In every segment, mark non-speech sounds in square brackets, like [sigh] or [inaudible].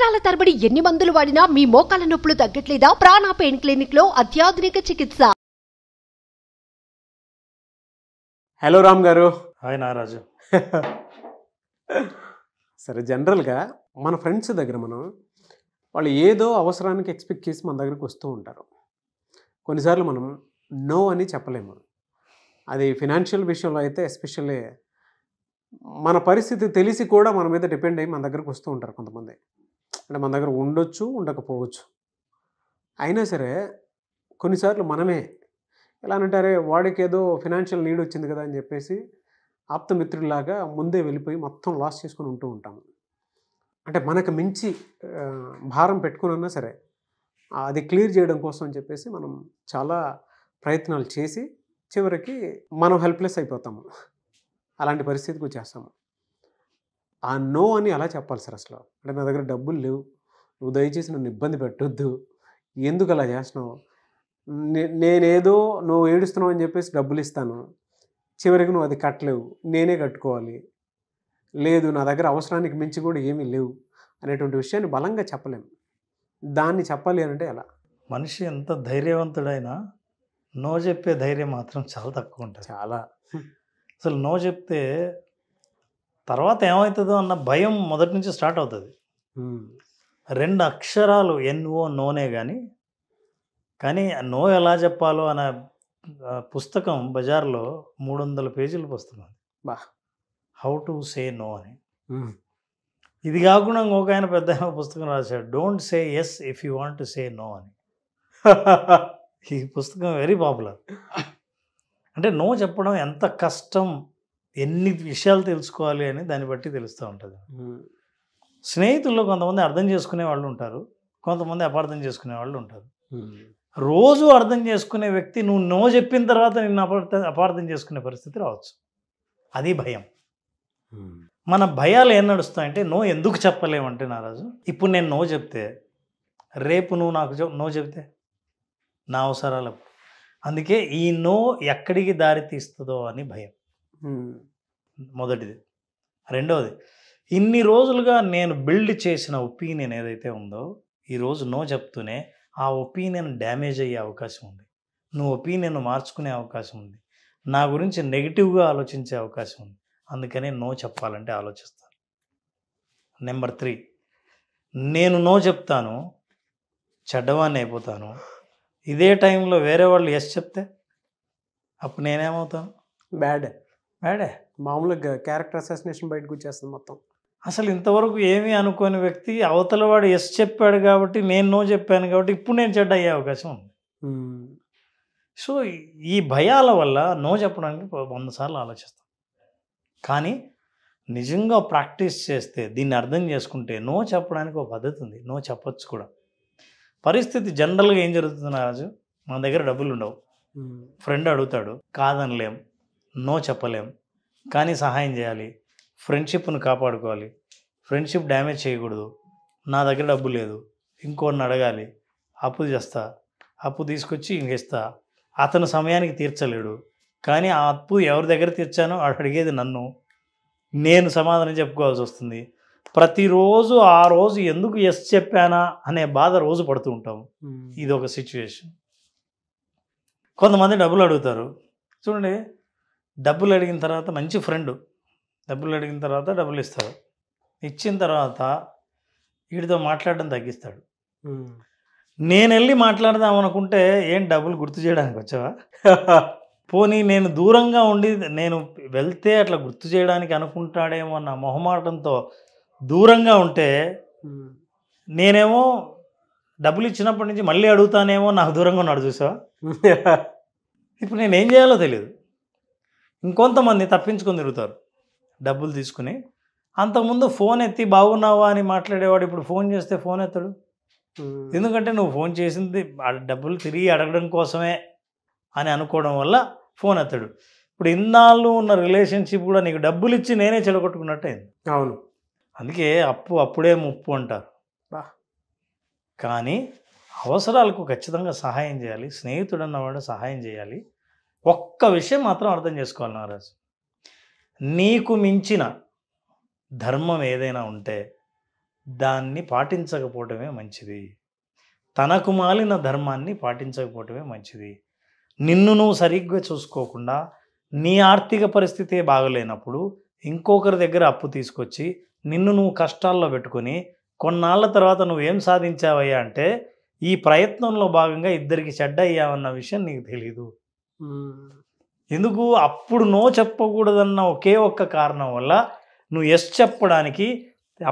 సంవత్సరాల తరబడి ఎన్ని మందులు వాడినా మీ మోకాల నొప్పులు తగ్గట్లేదా ప్రాణ పెయిన్ క్లినిక్ లో అత్యాధునిక చికిత్స హలో రామ్ గారు హాయ్ నారాజు [laughs] సరే జనరల్గా మన ఫ్రెండ్స్ దగ్గర మనం వాళ్ళు ఏదో అవసరానికి ఎక్స్పెక్ట్ చేసి మన దగ్గరకు వస్తూ ఉంటారు కొన్నిసార్లు మనం నో అని చెప్పలేము అది ఫినాన్షియల్ విషయంలో అయితే ఎస్పెషల్లీ మన పరిస్థితి తెలిసి కూడా మన మీద డిపెండ్ అయ్యి మన దగ్గరకు వస్తూ ఉంటారు కొంతమంది అంటే మన దగ్గర ఉండొచ్చు ఉండకపోవచ్చు అయినా సరే కొన్నిసార్లు మనమే ఎలా అంటారే వాడికి ఏదో ఫినాన్షియల్ నీడ్ వచ్చింది కదా అని చెప్పేసి ఆప్తమిత్రుడిలాగా ముందే వెళ్ళిపోయి మొత్తం లాస్ చేసుకొని ఉంటూ ఉంటాము అంటే మనకు మించి భారం పెట్టుకున్నా సరే అది క్లియర్ చేయడం కోసం అని చెప్పేసి మనం చాలా ప్రయత్నాలు చేసి చివరికి మనం హెల్ప్లెస్ అయిపోతాము అలాంటి పరిస్థితికి వచ్చేస్తాము ఆ నో అని అలా చెప్పాలి సార్ అసలు అంటే నా దగ్గర డబ్బులు లేవు నువ్వు దయచేసి నన్ను ఇబ్బంది పెట్టొద్దు ఎందుకు అలా చేస్తున్నావు నేనేదో నువ్వు ఏడుస్తున్నావు అని చెప్పేసి డబ్బులు ఇస్తాను చివరికి నువ్వు అది కట్టలేవు నేనే కట్టుకోవాలి లేదు నా దగ్గర అవసరానికి మించి కూడా ఏమీ లేవు అనేటువంటి విషయాన్ని బలంగా చెప్పలేము దాన్ని చెప్పాలి అంటే ఎలా మనిషి ఎంత ధైర్యవంతుడైనా నో చెప్పే ధైర్యం మాత్రం చాలా తక్కువ ఉంటుంది చాలా అసలు నో చెప్తే తర్వాత ఏమవుతుందో అన్న భయం మొదటి నుంచి స్టార్ట్ అవుతుంది రెండు అక్షరాలు ఎన్ఓ నోనే కానీ కానీ నో ఎలా చెప్పాలో అనే పుస్తకం బజార్లో మూడు వందల పేజీలు పుస్తకం బా హౌ టు సే నో అని ఇది కాకుండా ఇంకొక ఆయన పెద్ద పుస్తకం రాశాడు don't say yes if you want to say no అని [laughs] ఈ పుస్తకం వెరీ పాపులర్ అంటే నో చెప్పడం ఎంత కష్టం ఎన్ని విషయాలు తెలుసుకోవాలి అని దాన్ని బట్టి తెలుస్తూ ఉంటుంది స్నేహితుల్లో కొంతమంది అర్థం చేసుకునే వాళ్ళు ఉంటారు కొంతమంది అపార్థం చేసుకునే వాళ్ళు ఉంటారు రోజు అర్థం చేసుకునే వ్యక్తి నువ్వు నో చెప్పిన తర్వాత నిన్ను అపార్థం అపార్థం చేసుకునే పరిస్థితి రావచ్చు అది భయం మన భయాలు ఏం నడుస్తాయంటే నో ఎందుకు చెప్పలేమంటే నారాజు ఇప్పుడు నేను నో చెప్తే రేపు నువ్వు నాకు నో చెప్తే నా అవసరాలకు అందుకే ఈ నో ఎక్కడికి దారి తీస్తుందో అని భయం మొదటిది రెండవది ఇన్ని రోజులుగా నేను బిల్డ్ చేసిన ఒపీనియన్ ఏదైతే ఉందో ఈరోజు నో చెప్తూనే ఆ ఒపీనియన్ డ్యామేజ్ అయ్యే అవకాశం ఉంది నువ్వు ఒపీనియన్ మార్చుకునే అవకాశం ఉంది నా గురించి నెగిటివ్గా ఆలోచించే అవకాశం ఉంది అందుకనే నో చెప్పాలంటే ఆలోచిస్తాను నెంబర్ త్రీ నేను నో చెప్తాను చెడ్డవాన్ని అయిపోతాను ఇదే టైంలో వేరే వాళ్ళు ఎస్ చెప్తే అప్పుడు నేనేమవుతాను బ్యాడ్ బ్యాడే మామూలుగా క్యారెక్టర్ అసాసినేషన్ బయటకు వచ్చేస్తుంది మొత్తం అసలు ఇంతవరకు ఏమీ అనుకోని వ్యక్తి అవతల వాడు ఎస్ చెప్పాడు కాబట్టి నేను నో చెప్పాను కాబట్టి ఇప్పుడు నేను చెడ్డ అయ్యే అవకాశం ఉంది సో ఈ భయాల వల్ల నో చెప్పడానికి వంద సార్లు ఆలోచిస్తాం కానీ నిజంగా ప్రాక్టీస్ చేస్తే దీన్ని అర్థం చేసుకుంటే నో చెప్పడానికి ఒక పద్ధతి ఉంది నో చెప్పచ్చు కూడా పరిస్థితి జనరల్గా ఏం జరుగుతుంది రాజు మన దగ్గర డబ్బులు ఉండవు ఫ్రెండ్ అడుగుతాడు కాదనలేం నో చెప్పలేం కానీ సహాయం చేయాలి ఫ్రెండ్షిప్ను కాపాడుకోవాలి ఫ్రెండ్షిప్ డ్యామేజ్ చేయకూడదు నా దగ్గర డబ్బు లేదు ఇంకోరిని అడగాలి అప్పు చేస్తా అప్పు తీసుకొచ్చి ఇంకిస్తా అతను సమయానికి తీర్చలేడు కానీ ఆ అప్పు ఎవరి దగ్గర తీర్చానో అడిగేది నన్ను నేను సమాధానం చెప్పుకోవాల్సి వస్తుంది ప్రతిరోజు ఆ రోజు ఎందుకు ఎస్ చెప్పానా అనే బాధ రోజు పడుతూ ఉంటాం ఇది ఒక సిచ్యువేషన్ కొంతమంది డబ్బులు అడుగుతారు చూడండి డబ్బులు అడిగిన తర్వాత మంచి ఫ్రెండ్ డబ్బులు అడిగిన తర్వాత డబ్బులు ఇస్తాడు ఇచ్చిన తర్వాత వీడితో మాట్లాడడం తగ్గిస్తాడు నేను వెళ్ళి మాట్లాడదాం అనుకుంటే ఏం డబ్బులు గుర్తు చేయడానికి వచ్చావా పోనీ నేను దూరంగా ఉండి నేను వెళ్తే అట్లా గుర్తు చేయడానికి అనుకుంటాడేమో అన్న మొహమాటంతో దూరంగా ఉంటే నేనేమో డబ్బులు ఇచ్చినప్పటి నుంచి మళ్ళీ అడుగుతానేమో నాకు దూరంగా ఉన్నాడు చూసావా [laughs] ఇప్పుడు నేనేం చేయాలో తెలియదు ఇంకొంతమంది తప్పించుకొని తిరుగుతారు డబ్బులు తీసుకుని అంతకుముందు ఫోన్ ఎత్తి బాగున్నావా అని మాట్లాడేవాడు ఇప్పుడు ఫోన్ చేస్తే ఫోన్ ఎత్తడు ఎందుకంటే నువ్వు ఫోన్ చేసింది డబ్బులు తిరిగి అడగడం కోసమే అని అనుకోవడం వల్ల ఫోన్ ఎత్తడు ఇప్పుడు ఇన్నాళ్ళు ఉన్న రిలేషన్షిప్ కూడా నీకు డబ్బులు ఇచ్చి నేనే చెడగొట్టుకున్నట్టే అవును అందుకే అప్పు అప్పుడే ముప్పు అంటారు కానీ అవసరాలకు ఖచ్చితంగా సహాయం చేయాలి స్నేహితుడు అన్నవాడు సహాయం చేయాలి ఒక్క విషయం మాత్రం అర్థం చేసుకోవాలి నారాజు నీకు మించిన ధర్మం ఏదైనా ఉంటే దాన్ని పాటించకపోవటమే మంచిది తనకు మాలిన ధర్మాన్ని పాటించకపోవటమే మంచిది నిన్ను నువ్వు సరిగ్గా చూసుకోకుండా నీ ఆర్థిక పరిస్థితి బాగలేనప్పుడు ఇంకొకరి దగ్గర అప్పు తీసుకొచ్చి నిన్ను నువ్వు కష్టాల్లో పెట్టుకొని కొన్నాళ్ళ తర్వాత నువ్వేం సాధించావయ్యా అంటే ఈ ప్రయత్నంలో భాగంగా ఇద్దరికి చెడ్డ అయ్యావన్న విషయం నీకు తెలీదు ఎందుకు అప్పుడు నో చెప్పకూడదన్న ఒకే ఒక్క కారణం వల్ల నువ్వు ఎస్ చెప్పడానికి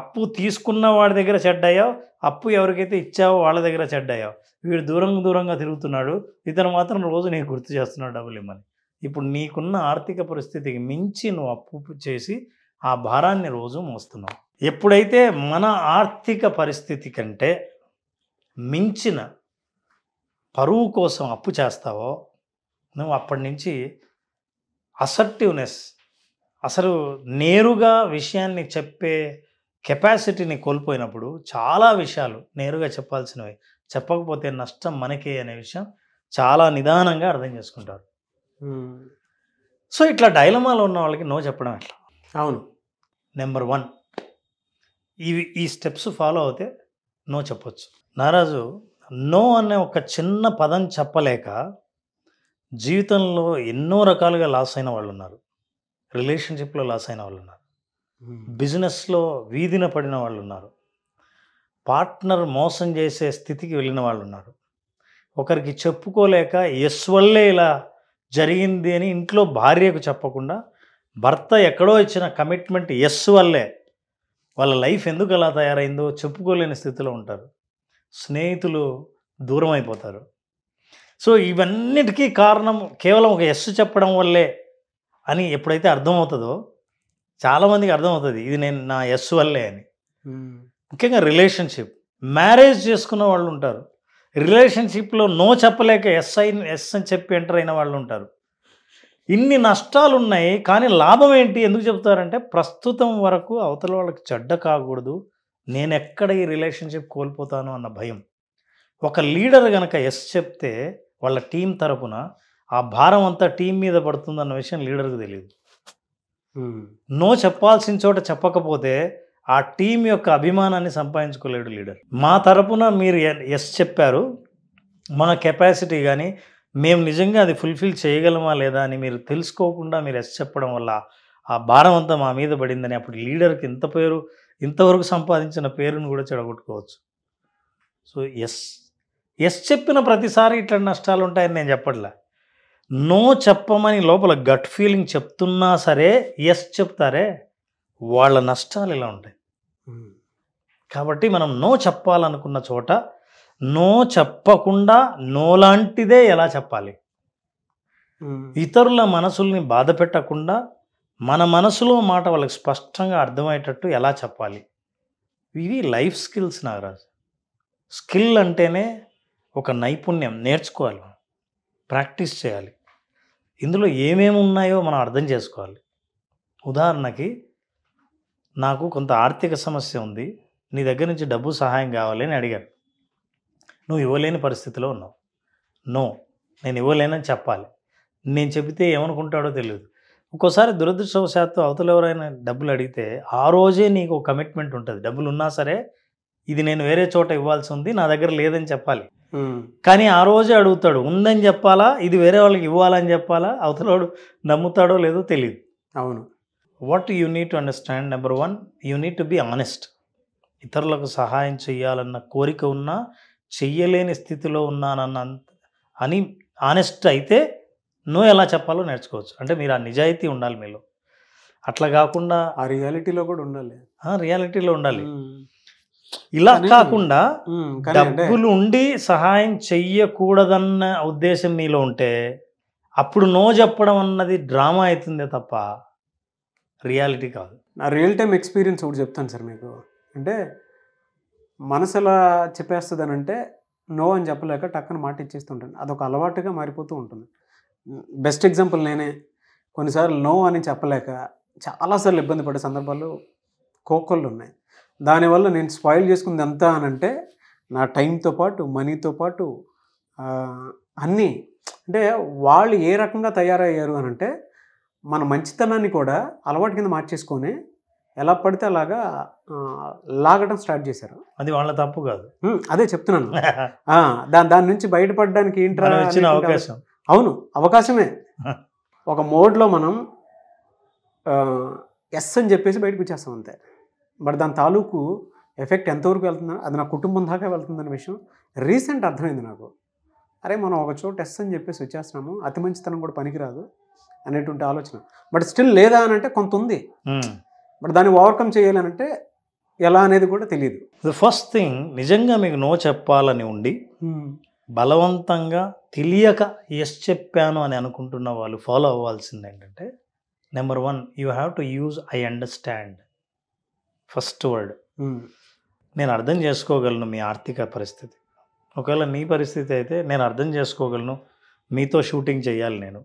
అప్పు తీసుకున్న వాడి దగ్గర చెడ్డాయో అప్పు ఎవరికైతే ఇచ్చావో వాళ్ళ దగ్గర చెడ్డాయావు వీడు దూరంగా దూరంగా తిరుగుతున్నాడు ఇతను మాత్రం రోజు నీకు గుర్తు చేస్తున్నాడు డబ్బులు ఇమ్మని ఇప్పుడు నీకున్న ఆర్థిక పరిస్థితికి మించి నువ్వు అప్పు చేసి ఆ భారాన్ని రోజు మోస్తున్నావు ఎప్పుడైతే మన ఆర్థిక పరిస్థితి కంటే మించిన పరువు కోసం అప్పు చేస్తావో నువ్వు అప్పటి నుంచి అసర్టివ్నెస్ అసలు నేరుగా విషయాన్ని చెప్పే కెపాసిటీని కోల్పోయినప్పుడు చాలా విషయాలు నేరుగా చెప్పాల్సినవి చెప్పకపోతే నష్టం మనకే అనే విషయం చాలా నిదానంగా అర్థం చేసుకుంటారు సో ఇట్లా డైలమాలో ఉన్న వాళ్ళకి నో చెప్పడం ఎట్లా అవును నెంబర్ వన్ ఇవి ఈ స్టెప్స్ ఫాలో అవుతే నో చెప్పొచ్చు నారాజు నో అనే ఒక చిన్న పదం చెప్పలేక జీవితంలో ఎన్నో రకాలుగా లాస్ అయిన వాళ్ళు ఉన్నారు రిలేషన్షిప్లో లాస్ అయిన వాళ్ళు ఉన్నారు బిజినెస్లో వీధిన పడిన వాళ్ళు ఉన్నారు పార్ట్నర్ మోసం చేసే స్థితికి వెళ్ళిన వాళ్ళు ఉన్నారు ఒకరికి చెప్పుకోలేక ఎస్ వల్లే ఇలా జరిగింది అని ఇంట్లో భార్యకు చెప్పకుండా భర్త ఎక్కడో ఇచ్చిన కమిట్మెంట్ ఎస్ వల్లే వాళ్ళ లైఫ్ ఎందుకు అలా తయారైందో చెప్పుకోలేని స్థితిలో ఉంటారు స్నేహితులు దూరం అయిపోతారు సో ఇవన్నిటికీ కారణం కేవలం ఒక ఎస్ చెప్పడం వల్లే అని ఎప్పుడైతే అర్థమవుతుందో చాలామందికి అర్థమవుతుంది ఇది నేను నా ఎస్ వల్లే అని hmm. ముఖ్యంగా రిలేషన్షిప్ మ్యారేజ్ చేసుకున్న వాళ్ళు ఉంటారు రిలేషన్షిప్లో నో చెప్పలేక ఎస్ అయి ఎస్ అని చెప్పి ఎంటర్ అయిన వాళ్ళు ఉంటారు ఇన్ని నష్టాలు ఉన్నాయి కానీ లాభం ఏంటి ఎందుకు చెప్తారంటే ప్రస్తుతం వరకు అవతల వాళ్ళకి చెడ్డ కాకూడదు నేను ఎక్కడ ఈ రిలేషన్షిప్ కోల్పోతాను అన్న భయం ఒక లీడర్ కనుక ఎస్ చెప్తే వాళ్ళ టీం తరపున ఆ భారం అంతా టీం మీద పడుతుందన్న విషయం లీడర్కి తెలియదు నో చెప్పాల్సిన చోట చెప్పకపోతే ఆ టీం యొక్క అభిమానాన్ని సంపాదించుకోలేడు లీడర్ మా తరపున మీరు ఎస్ చెప్పారు మన కెపాసిటీ కానీ మేము నిజంగా అది ఫుల్ఫిల్ చేయగలమా లేదా అని మీరు తెలుసుకోకుండా మీరు ఎస్ చెప్పడం వల్ల ఆ భారం అంతా మా మీద పడిందని అప్పుడు లీడర్కి ఇంత పేరు ఇంతవరకు సంపాదించిన పేరును కూడా చెడగొట్టుకోవచ్చు సో ఎస్ ఎస్ చెప్పిన ప్రతిసారి ఇట్లాంటి నష్టాలు ఉంటాయని నేను చెప్పట్లే నో చెప్పమని లోపల గట్ ఫీలింగ్ చెప్తున్నా సరే ఎస్ చెప్తారే వాళ్ళ నష్టాలు ఇలా ఉంటాయి కాబట్టి మనం నో చెప్పాలనుకున్న చోట నో చెప్పకుండా నో లాంటిదే ఎలా చెప్పాలి ఇతరుల మనసుల్ని బాధ పెట్టకుండా మన మనసులో మాట వాళ్ళకి స్పష్టంగా అర్థమయ్యేటట్టు ఎలా చెప్పాలి ఇవి లైఫ్ స్కిల్స్ నాగరాజు స్కిల్ అంటేనే ఒక నైపుణ్యం నేర్చుకోవాలి మనం ప్రాక్టీస్ చేయాలి ఇందులో ఏమేమి ఉన్నాయో మనం అర్థం చేసుకోవాలి ఉదాహరణకి నాకు కొంత ఆర్థిక సమస్య ఉంది నీ దగ్గర నుంచి డబ్బు సహాయం కావాలి అని అడిగాను నువ్వు ఇవ్వలేని పరిస్థితిలో ఉన్నావు నో నేను ఇవ్వలేనని చెప్పాలి నేను చెబితే ఏమనుకుంటాడో తెలియదు ఒక్కోసారి దురదృష్టవశాత్తు అవతల ఎవరైనా డబ్బులు అడిగితే ఆ రోజే నీకు కమిట్మెంట్ ఉంటుంది డబ్బులు ఉన్నా సరే ఇది నేను వేరే చోట ఇవ్వాల్సి ఉంది నా దగ్గర లేదని చెప్పాలి కానీ ఆ రోజే అడుగుతాడు ఉందని చెప్పాలా ఇది వేరే వాళ్ళకి ఇవ్వాలని చెప్పాలా అవతలవాడు నమ్ముతాడో లేదో తెలియదు అవును what you need to understand number one you need to be honest ఇతరులకు సహాయం చేయాలన్న కోరిక ఉన్నా చెయ్యలేని స్థితిలో ఉన్నానన్న అని ఆనెస్ట్ అయితే నువ్వు ఎలా చెప్పాలో నేర్చుకోవచ్చు అంటే మీరు ఆ నిజాయితీ ఉండాలి మీలో అట్లా కాకుండా ఆ రియాలిటీలో కూడా ఉండాలి రియాలిటీలో ఉండాలి ఇలా కాకుండా డబ్బులు ఉండి సహాయం చెయ్యకూడదన్న ఉద్దేశం మీలో ఉంటే అప్పుడు నో చెప్పడం అన్నది డ్రామా అవుతుందే తప్ప రియాలిటీ కాదు నా రియల్ టైం ఎక్స్పీరియన్స్ ఒకటి చెప్తాను సార్ మీకు అంటే మనసు ఎలా అని అంటే నో అని చెప్పలేక టక్కన మాట ఇచ్చేస్తుంటాను అదొక అలవాటుగా మారిపోతూ ఉంటుంది బెస్ట్ ఎగ్జాంపుల్ నేనే కొన్నిసార్లు నో అని చెప్పలేక చాలాసార్లు ఇబ్బంది పడే సందర్భాలు కోకొళ్ళు ఉన్నాయి దానివల్ల నేను స్పాయిల్ చేసుకుంది ఎంత అని అంటే నా టైంతో పాటు మనీతో పాటు అన్నీ అంటే వాళ్ళు ఏ రకంగా తయారయ్యారు అని అంటే మన మంచితనాన్ని కూడా అలవాటు కింద మార్చేసుకొని ఎలా పడితే అలాగా లాగడం స్టార్ట్ చేశారు అది వాళ్ళ తప్పు కాదు అదే చెప్తున్నాను [laughs] దాని దాని నుంచి బయటపడడానికి ఏంటి అవకాశం అవును అవకాశమే [laughs] ఒక మోడ్లో మనం ఎస్ అని చెప్పేసి బయటకు వచ్చేస్తాం అంతే మరి దాని తాలూకు ఎఫెక్ట్ ఎంతవరకు వెళ్తుంది అది నా కుటుంబం దాకా వెళ్తుందనే విషయం రీసెంట్ అర్థమైంది నాకు అరే మనం ఒక చోట టెస్ట్ అని చెప్పేసి వచ్చేస్తున్నాము అతి మంచితనం కూడా పనికిరాదు అనేటువంటి ఆలోచన బట్ స్టిల్ లేదా అని అంటే కొంత ఉంది hmm. బట్ దాన్ని ఓవర్కమ్ అంటే ఎలా అనేది కూడా తెలియదు ద ఫస్ట్ థింగ్ నిజంగా మీకు నో చెప్పాలని ఉండి hmm. బలవంతంగా తెలియక ఎస్ చెప్పాను అని అనుకుంటున్న వాళ్ళు ఫాలో అవ్వాల్సింది ఏంటంటే number one you have to use I understand first word నేను అర్థం చేసుకోగలను మీ ఆర్థిక పరిస్థితి ఒకవేళ నీ పరిస్థితి అయితే నేను అర్థం చేసుకోగలను మీతో షూటింగ్ చేయాలి నేను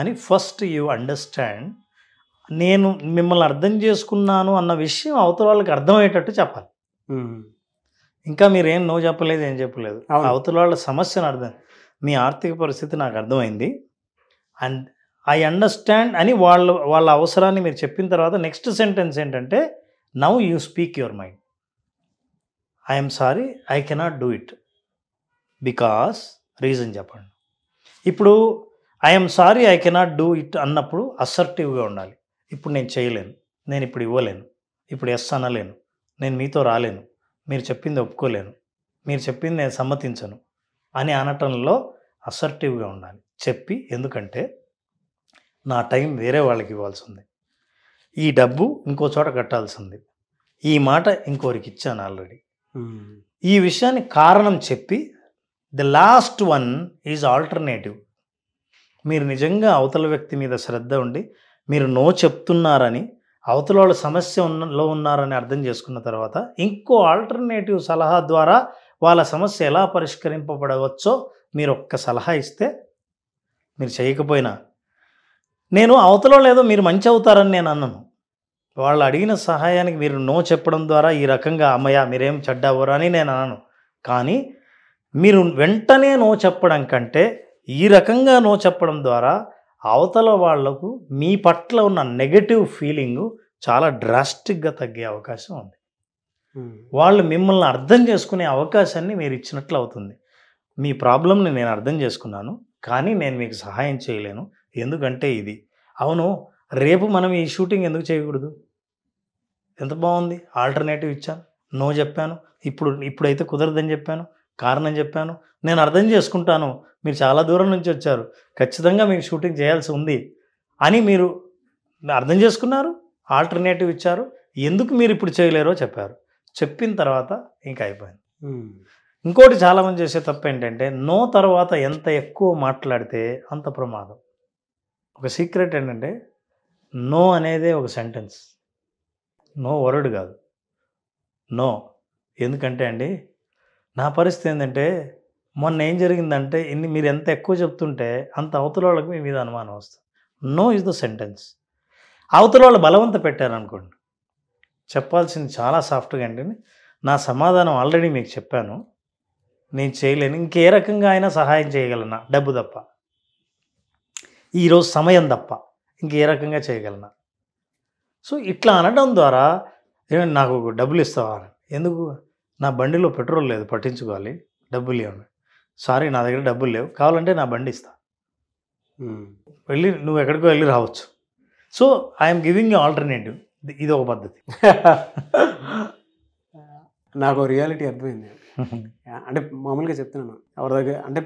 అని ఫస్ట్ యూ అండర్స్టాండ్ నేను మిమ్మల్ని అర్థం చేసుకున్నాను అన్న విషయం అవతల వాళ్ళకి అర్థమయ్యేటట్టు చెప్పాలి ఇంకా మీరేం నో చెప్పలేదు ఏం చెప్పలేదు అవతల వాళ్ళ సమస్యను అర్థం మీ ఆర్థిక పరిస్థితి నాకు అర్థమైంది అండ్ ఐ అండర్స్టాండ్ అని వాళ్ళ వాళ్ళ అవసరాన్ని మీరు చెప్పిన తర్వాత నెక్స్ట్ సెంటెన్స్ ఏంటంటే now you speak your mind I'm sorry I cannot do it because reason చెప్పండి ఇప్పుడు I'm sorry I cannot do it అన్నప్పుడు అసర్టివ్గా ఉండాలి ఇప్పుడు నేను చేయలేను నేను ఇప్పుడు ఇవ్వలేను ఇప్పుడు ఎస్ అనలేను నేను మీతో రాలేను మీరు చెప్పింది ఒప్పుకోలేను మీరు చెప్పింది నేను సమ్మతించను అని అనటంలో అసర్టివ్గా ఉండాలి చెప్పి ఎందుకంటే నా టైం వేరే వాళ్ళకి ఇవ్వాల్సి ఉంది ఈ డబ్బు ఇంకో చోట కట్టాల్సింది ఈ మాట ఇంకోరికి ఇచ్చాను ఆల్రెడీ hmm. ఈ విషయాన్ని కారణం చెప్పి the last one is alternative మీరు నిజంగా అవతల వ్యక్తి మీద శ్రద్ధ ఉండి మీరు నో చెప్తున్నారని అవతల వాళ్ళ సమస్య ఉన్నలో ఉన్నారని అర్థం చేసుకున్న తర్వాత ఇంకో ఆల్టర్నేటివ్ సలహా ద్వారా వాళ్ళ సమస్య ఎలా పరిష్కరింపబడవచ్చో మీరు ఒక్క సలహా ఇస్తే మీరు చేయకపోయినా నేను అవతలో లేదో మీరు మంచి అవుతారని నేను అన్నాను వాళ్ళు అడిగిన సహాయానికి మీరు నో చెప్పడం ద్వారా ఈ రకంగా అమ్మయ్య మీరేం చెడ్డావరా అని నేను అన్నాను కానీ మీరు వెంటనే నో చెప్పడం కంటే ఈ రకంగా నో చెప్పడం ద్వారా అవతల వాళ్లకు మీ పట్ల ఉన్న నెగటివ్ ఫీలింగ్ చాలా డ్రాస్టిక్గా తగ్గే అవకాశం ఉంది వాళ్ళు మిమ్మల్ని అర్థం చేసుకునే అవకాశాన్ని మీరు ఇచ్చినట్లు అవుతుంది మీ ప్రాబ్లంని నేను అర్థం చేసుకున్నాను కానీ నేను మీకు సహాయం చేయలేను ఎందుకంటే ఇది అవును రేపు మనం ఈ షూటింగ్ ఎందుకు చేయకూడదు ఎంత బాగుంది ఆల్టర్నేటివ్ ఇచ్చాను నో చెప్పాను ఇప్పుడు ఇప్పుడైతే కుదరదని చెప్పాను కారణం చెప్పాను నేను అర్థం చేసుకుంటాను మీరు చాలా దూరం నుంచి వచ్చారు ఖచ్చితంగా మీకు షూటింగ్ చేయాల్సి ఉంది అని మీరు అర్థం చేసుకున్నారు ఆల్టర్నేటివ్ ఇచ్చారు ఎందుకు మీరు ఇప్పుడు చేయలేరో చెప్పారు చెప్పిన తర్వాత ఇంకా అయిపోయింది ఇంకోటి చాలామంది చేసే తప్పేంటంటే ఏంటంటే నో తర్వాత ఎంత ఎక్కువ మాట్లాడితే అంత ప్రమాదం ఒక సీక్రెట్ ఏంటంటే నో అనేదే ఒక సెంటెన్స్ నో వర్డ్ కాదు నో ఎందుకంటే అండి నా పరిస్థితి ఏంటంటే మొన్న ఏం జరిగిందంటే ఇన్ని మీరు ఎంత ఎక్కువ చెప్తుంటే అంత అవతల వాళ్ళకి మీ మీద అనుమానం వస్తుంది నో ఇస్ ద సెంటెన్స్ అవతల వాళ్ళు బలవంత పెట్టారనుకోండి చెప్పాల్సింది చాలా సాఫ్ట్గా అండి నా సమాధానం ఆల్రెడీ మీకు చెప్పాను నేను చేయలేను ఇంకే రకంగా అయినా సహాయం చేయగలనా డబ్బు తప్ప ఈరోజు సమయం తప్ప ఇంక ఏ రకంగా చేయగలను సో ఇట్లా అనడం ద్వారా ఏమైనా నాకు డబ్బులు ఇస్తావా ఎందుకు నా బండిలో పెట్రోల్ లేదు పట్టించుకోవాలి డబ్బులు ఇవ్వండి సారీ నా దగ్గర డబ్బులు లేవు కావాలంటే నా బండి ఇస్తా వెళ్ళి నువ్వు ఎక్కడికో వెళ్ళి రావచ్చు సో ఐఎమ్ గివింగ్ ఆల్టర్నేటివ్ ఇది ఒక పద్ధతి [laughs] నాకు రియాలిటీ అర్థమైంది [laughs] అంటే మామూలుగా చెప్తున్నాను ఎవరి దగ్గర అంటే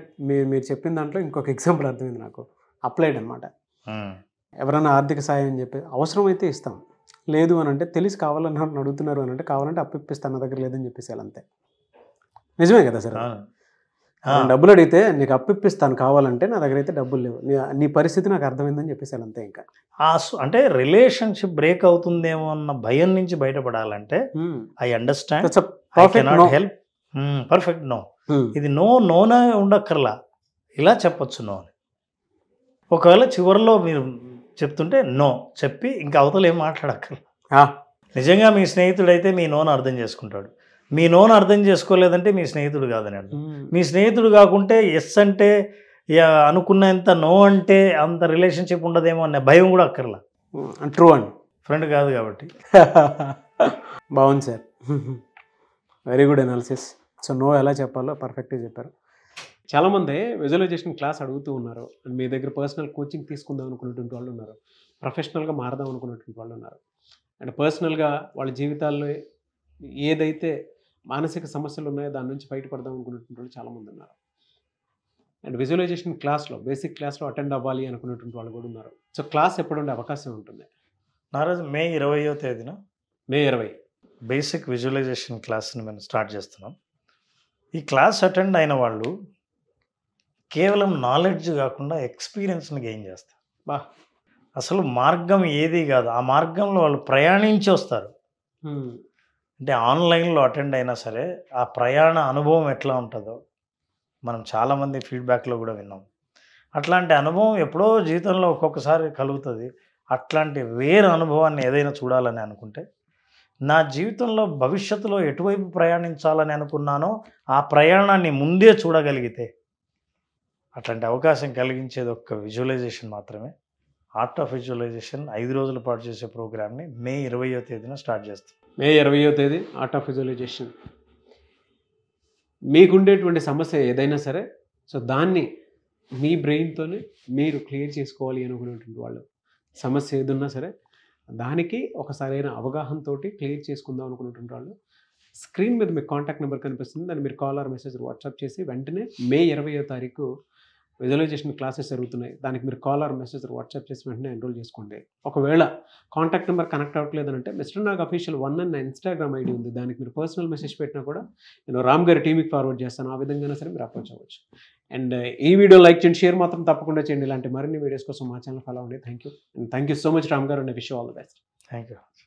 మీరు చెప్పిన దాంట్లో ఇంకొక ఎగ్జాంపుల్ అర్థమైంది నాకు అప్లైడ్ అనమాట ఎవరైనా ఆర్థిక సాయం అని చెప్పి అవసరమైతే ఇస్తాం లేదు అని అంటే తెలిసి కావాలన్నారు అడుగుతున్నారు అని అంటే కావాలంటే అప్పిప్పిస్తాను నా దగ్గర లేదని చెప్పేసి అంతే నిజమే కదా సార్ డబ్బులు అడిగితే నీకు అప్పిప్పిస్తాను కావాలంటే నా దగ్గర అయితే డబ్బులు లేవు నీ పరిస్థితి నాకు అర్థమైందని చెప్పేసి అంతే ఇంకా అంటే రిలేషన్షిప్ బ్రేక్ అవుతుందేమో అన్న భయం నుంచి బయటపడాలంటే I understand help perfect no ఇది నో నోనా ఉండక్కర్లా ఇలా చెప్పొచ్చు నో అని ఒకవేళ చివరిలో మీరు చెప్తుంటే నో చెప్పి ఇంకా అవతలు ఏం మాట్లాడక్కర్ నిజంగా మీ స్నేహితుడైతే మీ నోను అర్థం చేసుకుంటాడు మీ నోను అర్థం చేసుకోలేదంటే మీ స్నేహితుడు కాదని అర్థం మీ స్నేహితుడు కాకుంటే ఎస్ అంటే అనుకున్నంత నో అంటే అంత రిలేషన్షిప్ ఉండదేమో అనే భయం కూడా అక్కర్లా ట్రూ అండి ఫ్రెండ్ కాదు కాబట్టి బాగుంది sir [laughs] very good analysis so no ఎలా చెప్పాలో పర్ఫెక్ట్గా చెప్పారు చాలామంది విజువలైజేషన్ క్లాస్ అడుగుతూ ఉన్నారు అండ్ మీ దగ్గర పర్సనల్ కోచింగ్ తీసుకుందాం అనుకున్నటువంటి వాళ్ళు ఉన్నారు ప్రొఫెషనల్గా మారదాం అనుకున్నటువంటి వాళ్ళు ఉన్నారు అండ్ పర్సనల్గా వాళ్ళ జీవితాల్లో ఏదైతే మానసిక సమస్యలు ఉన్నాయో దాని నుంచి బయటపడదాం అనుకున్నటువంటి వాళ్ళు చాలామంది ఉన్నారు అండ్ విజువలైజేషన్ క్లాస్లో బేసిక్ క్లాస్లో అటెండ్ అవ్వాలి అనుకున్నటువంటి వాళ్ళు కూడా ఉన్నారు సో క్లాస్ ఎప్పుడు ఉండే అవకాశం ఉంటుంది నారాజు మే ఇరవయో తేదీన మే ఇరవై బేసిక్ విజువలైజేషన్ క్లాస్ని మేము స్టార్ట్ చేస్తున్నాం ఈ క్లాస్ అటెండ్ అయిన వాళ్ళు కేవలం నాలెడ్జ్ కాకుండా ఎక్స్పీరియన్స్ని గెయిన్ చేస్తారు బా అసలు మార్గం ఏది కాదు ఆ మార్గంలో వాళ్ళు ప్రయాణించి వస్తారు అంటే ఆన్లైన్లో అటెండ్ అయినా సరే ఆ ప్రయాణ అనుభవం ఎట్లా ఉంటుందో మనం చాలామంది ఫీడ్బ్యాక్లో కూడా విన్నాం అట్లాంటి అనుభవం ఎప్పుడో జీవితంలో ఒక్కొక్కసారి కలుగుతుంది అట్లాంటి వేరు అనుభవాన్ని ఏదైనా చూడాలని అనుకుంటే నా జీవితంలో భవిష్యత్తులో ఎటువైపు ప్రయాణించాలని అనుకున్నానో ఆ ప్రయాణాన్ని ముందే చూడగలిగితే అట్లాంటి అవకాశం కలిగించేది ఒక్క విజువలైజేషన్ మాత్రమే ఆర్ట్ ఆఫ్ విజువలైజేషన్ ఐదు రోజుల పాటు చేసే ప్రోగ్రామ్ని మే ఇరవయో తేదీన స్టార్ట్ చేస్తాం మే ఇరవయో తేదీ ఆర్ట్ ఆఫ్ విజువలైజేషన్ మీకుండేటువంటి సమస్య ఏదైనా సరే సో దాన్ని మీ బ్రెయిన్తోనే మీరు క్లియర్ చేసుకోవాలి అనుకునేటువంటి వాళ్ళు సమస్య ఏదున్నా సరే దానికి ఒక సరైన అవగాహనతో క్లియర్ చేసుకుందాం అనుకున్నటువంటి వాళ్ళు స్క్రీన్ మీద మీకు కాంటాక్ట్ నెంబర్ కనిపిస్తుంది దాన్ని మీరు కాల్ ఆర్ మెసేజ్ వాట్సాప్ చేసి వెంటనే మే ఇరవయో తారీఖు విజువలైజేషన్ క్లాసెస్ జరుగుతున్నాయి దానికి మీరు కాల్ ఆర్ మెసేజ్ వాట్సాప్ చేసి వెంటనే ఎన్రోల్ చేసుకోండి ఒకవేళ కాంటాక్ట్ నెంబర్ కనెక్ట్ అవ్వట్లేదంటే మిస్టర్ నాగ్ అఫీషియల్ వన్ అన్న ఇన్స్టాగ్రామ్ ఐడి ఉంది దానికి మీరు పర్సనల్ మెసేజ్ పెట్టినా కూడా నేను రామ్ గారి టీమ్కి ఫార్వర్డ్ చేస్తాను ఆ విధంగా సరే మీరు అప్రోచ్ అవ్వచ్చు అండ్ ఈ వీడియో లైక్ చేయండి షేర్ మాత్రం తప్పకుండా చేయండి ఇలాంటి మరిన్ని వీడియోస్ కోసం మా ఛానల్ ఫాలో అవ్వండి thank you and thank you so much Ram garu and wish all the best thank you